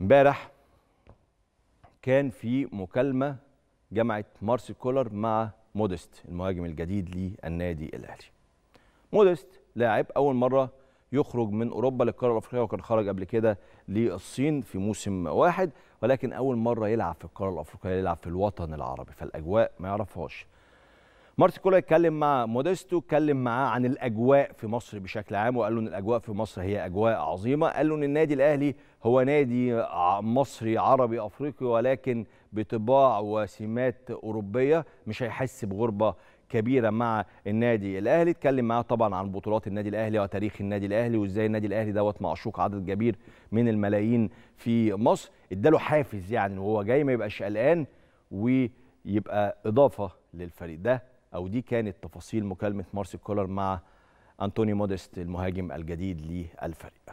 امبارح كان في مكالمه جمعت مارسي كولر مع مودست المهاجم الجديد للنادي الاهلي مودست لاعب اول مره يخرج من اوروبا للقاره الافريقيه وكان خرج قبل كده للصين في موسم واحد ولكن اول مره يلعب في القاره الافريقيه يلعب في الوطن العربي فالاجواء ما يعرفهاش مارتن كولر اتكلم مع موديستو اتكلم معاه عن الاجواء في مصر بشكل عام وقال له ان الاجواء في مصر هي اجواء عظيمه قال له ان النادي الاهلي هو نادي مصري عربي افريقي ولكن بطباع وسمات اوروبيه مش هيحس بغربه كبيره مع النادي الاهلي اتكلم معاه طبعا عن بطولات النادي الاهلي وتاريخ النادي الاهلي وازاي النادي الاهلي دوت معشوق عدد كبير من الملايين في مصر اداله حافز يعني وهو جاي ما يبقاش قلقان ويبقى اضافه للفريق ده او دي كانت تفاصيل مكالمه مارسيل كولر مع انطوني موديست المهاجم الجديد للفريق